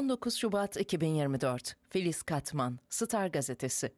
19 Şubat 2024 Filiz Katman, Star Gazetesi,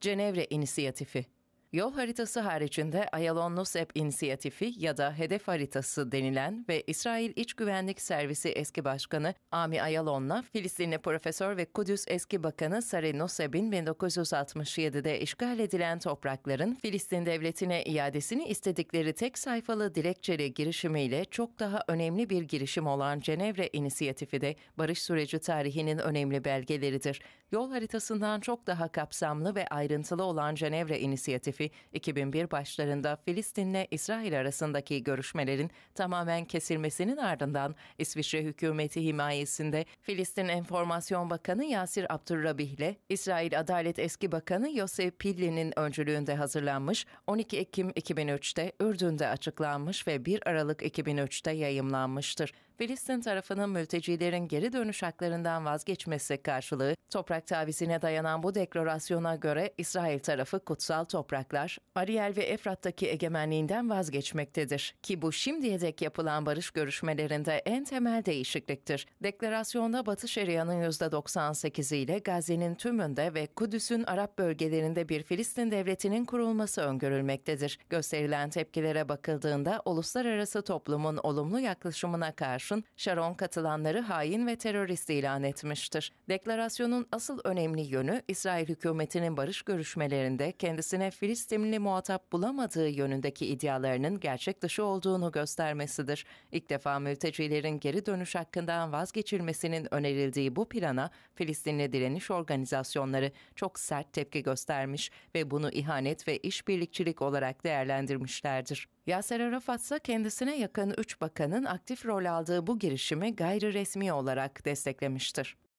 Cenevre İnisiyatifi Yol haritası haricinde Ayalon Nusep inisiyatifi ya da hedef haritası denilen ve İsrail İç Güvenlik Servisi eski başkanı Ami Ayalon'la Filistinli profesör ve Kudüs eski bakanı Sari Nuseb'in 1967'de işgal edilen toprakların Filistin devletine iadesini istedikleri tek sayfalı dilekçeli girişimiyle çok daha önemli bir girişim olan Cenevre inisiyatifi de barış süreci tarihinin önemli belgeleridir. Yol haritasından çok daha kapsamlı ve ayrıntılı olan Cenevre inisiyatifi Şerefi 2001 başlarında Filistin'le İsrail arasındaki görüşmelerin tamamen kesilmesinin ardından İsviçre hükümeti himayesinde Filistin Enformasyon Bakanı Yasir Abdurrabih ile İsrail Adalet Eski Bakanı Yosef Pilli'nin öncülüğünde hazırlanmış 12 Ekim 2003'te Ürdün'de açıklanmış ve 1 Aralık 2003'te yayımlanmıştır. Filistin tarafının mültecilerin geri dönüş haklarından vazgeçmesi karşılığı toprak tavizine dayanan bu deklarasyona göre İsrail tarafı kutsal toprak Iraklar Ariel ve Efrat'taki egemenliğinden vazgeçmektedir ki bu şimdiye dek yapılan barış görüşmelerinde en temel değişikliktir. Deklarasyonda Batı Şeria'nın %98 ile Gazze'nin tümünde ve Kudüs'ün Arap bölgelerinde bir Filistin devletinin kurulması öngörülmektedir. Gösterilen tepkilere bakıldığında uluslararası toplumun olumlu yaklaşımına karşın Sharon katılanları hain ve terörist ilan etmiştir. Deklarasyonun asıl önemli yönü İsrail hükümetinin barış görüşmelerinde kendisine Filistin sistemini muhatap bulamadığı yönündeki iddialarının gerçek dışı olduğunu göstermesidir. İlk defa mültecilerin geri dönüş hakkından vazgeçilmesinin önerildiği bu plana Filistinli direniş organizasyonları çok sert tepki göstermiş ve bunu ihanet ve işbirlikçilik olarak değerlendirmişlerdir. Yasser Arafat ise kendisine yakın üç bakanın aktif rol aldığı bu girişimi gayri resmi olarak desteklemiştir.